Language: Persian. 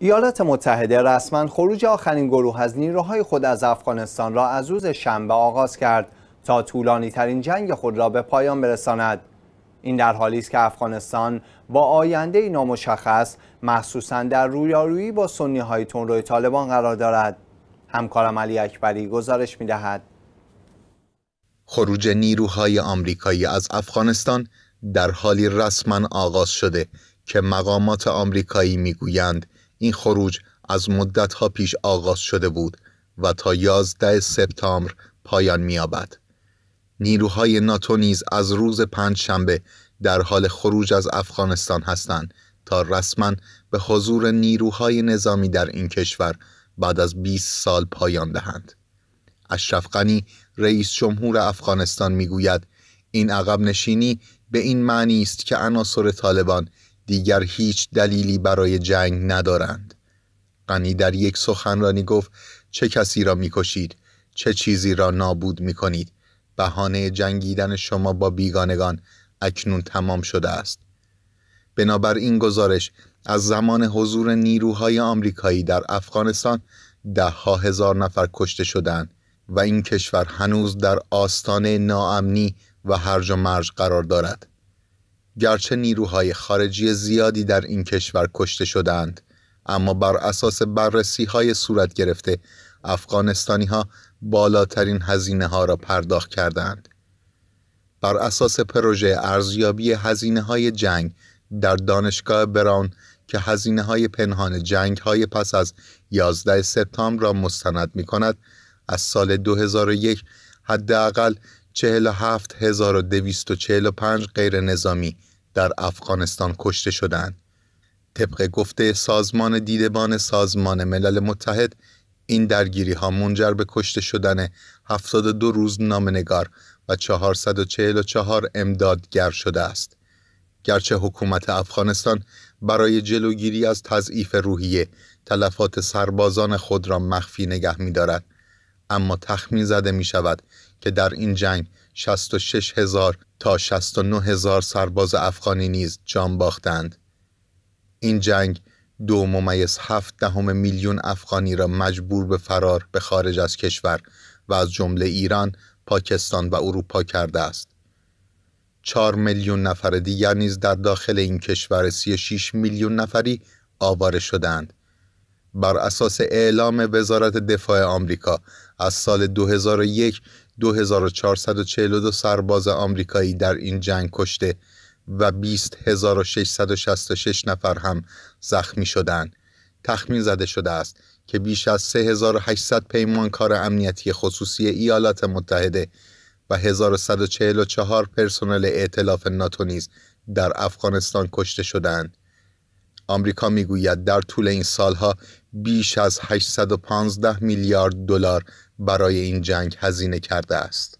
ایالات متحده رسما خروج آخرین گروه از نیروهای خود از افغانستان را از روز شنبه آغاز کرد تا طولانی ترین جنگ خود را به پایان برساند این در حالی است که افغانستان با آینده نامشخص مخصوصا در رویارویی با سنی های طالبان قرار دارد همکارم علی اکبری گزارش می دهد. خروج نیروهای آمریکایی از افغانستان در حالی رسما آغاز شده که مقامات آمریکایی میگویند این خروج از ها پیش آغاز شده بود و تا 11 سپتامبر پایان می‌یابد. نیروهای ناتو نیز از روز پنج شنبه در حال خروج از افغانستان هستند تا رسما به حضور نیروهای نظامی در این کشور بعد از 20 سال پایان دهند. اشرف غنی رئیس جمهور افغانستان میگوید این عقب نشینی به این معنی است که عناصر طالبان دیگر هیچ دلیلی برای جنگ ندارند غنی در یک سخنرانی گفت چه کسی را میکشید چه چیزی را نابود میکنید بهانه جنگیدن شما با بیگانگان اکنون تمام شده است بنابر این گزارش از زمان حضور نیروهای آمریکایی در افغانستان ده ها هزار نفر کشته شدند و این کشور هنوز در آستانه ناامنی و هرج و مرج قرار دارد گرچه نیروهای خارجی زیادی در این کشور کشته شدند اما بر اساس بررسی های صورت گرفته افغانستانی ها بالاترین هزینه ها را پرداخت کردند بر اساس پروژه ارزیابی هزینه های جنگ در دانشگاه براون که هزینه های پنهان جنگ های پس از 11 سپتامبر را مستند می کند از سال 2001 حداقل 47245 غیر نظامی در افغانستان کشته شدند. طبق گفته سازمان دیدبان سازمان ملل متحد این درگیری ها منجر به کشته شدن 72 روز نامنگار و 444 امدادگر شده است. گرچه حکومت افغانستان برای جلوگیری از تضعیف روحیه تلفات سربازان خود را مخفی نگه می دارد. اما تخمین زده می شود که در این جنگ 66 هزار تا 69 هزار سرباز افغانی نیز جان باختند. این جنگ دو ممیز هفت دهم میلیون افغانی را مجبور به فرار به خارج از کشور و از جمله ایران، پاکستان و اروپا کرده است. 4 میلیون نفر دیگر نیز در داخل این کشور 36 میلیون نفری آواره شدند. بر اساس اعلام وزارت دفاع آمریکا از سال 2001 2442 سرباز آمریکایی در این جنگ کشته و 20666 نفر هم زخمی شدند. تخمین زده شده است که بیش از 3800 پیمانکار امنیتی خصوصی ایالات متحده و 1144 پرسنل ائتلاف ناتو نیز در افغانستان کشته شدند. آمریکا میگوید در طول این سالها بیش از 815 میلیارد دلار برای این جنگ هزینه کرده است.